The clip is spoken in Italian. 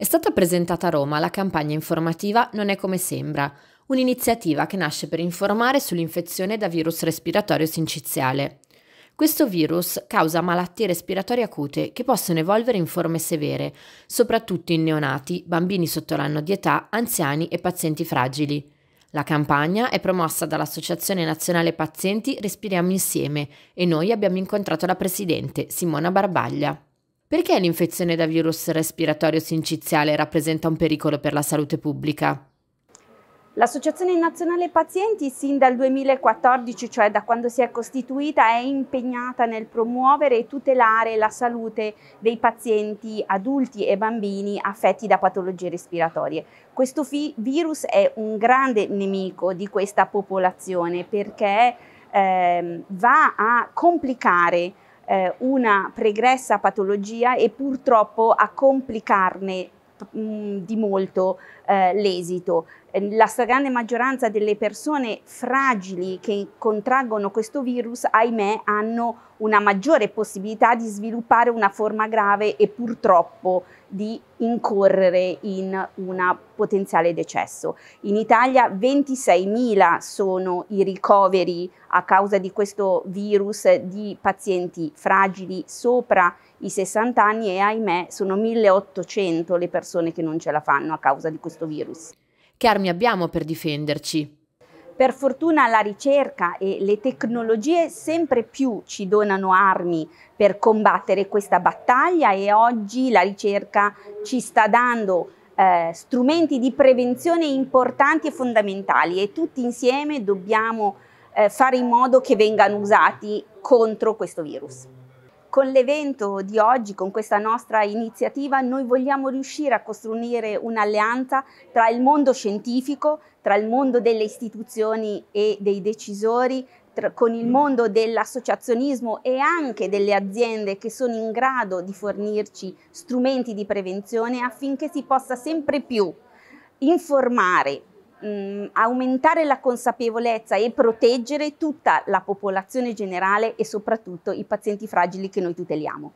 È stata presentata a Roma la campagna informativa Non è come sembra, un'iniziativa che nasce per informare sull'infezione da virus respiratorio sinciziale. Questo virus causa malattie respiratorie acute che possono evolvere in forme severe, soprattutto in neonati, bambini sotto l'anno di età, anziani e pazienti fragili. La campagna è promossa dall'Associazione Nazionale Pazienti Respiriamo Insieme e noi abbiamo incontrato la presidente Simona Barbaglia. Perché l'infezione da virus respiratorio sinciziale rappresenta un pericolo per la salute pubblica? L'Associazione Nazionale Pazienti sin dal 2014, cioè da quando si è costituita, è impegnata nel promuovere e tutelare la salute dei pazienti adulti e bambini affetti da patologie respiratorie. Questo virus è un grande nemico di questa popolazione perché eh, va a complicare eh, una pregressa patologia e purtroppo a complicarne di molto eh, l'esito. Eh, la stragrande maggioranza delle persone fragili che contraggono questo virus, ahimè, hanno una maggiore possibilità di sviluppare una forma grave e purtroppo di incorrere in un potenziale decesso. In Italia 26.000 sono i ricoveri a causa di questo virus di pazienti fragili sopra i 60 anni e ahimè sono 1.800 le persone che non ce la fanno a causa di questo virus. Che armi abbiamo per difenderci? Per fortuna la ricerca e le tecnologie sempre più ci donano armi per combattere questa battaglia e oggi la ricerca ci sta dando eh, strumenti di prevenzione importanti e fondamentali e tutti insieme dobbiamo eh, fare in modo che vengano usati contro questo virus. Con l'evento di oggi, con questa nostra iniziativa, noi vogliamo riuscire a costruire un'alleanza tra il mondo scientifico, tra il mondo delle istituzioni e dei decisori, tra, con il mm. mondo dell'associazionismo e anche delle aziende che sono in grado di fornirci strumenti di prevenzione affinché si possa sempre più informare, mh, mm, aumentare la consapevolezza e proteggere tutta la popolazione generale e soprattutto i pazienti fragili che noi tuteliamo.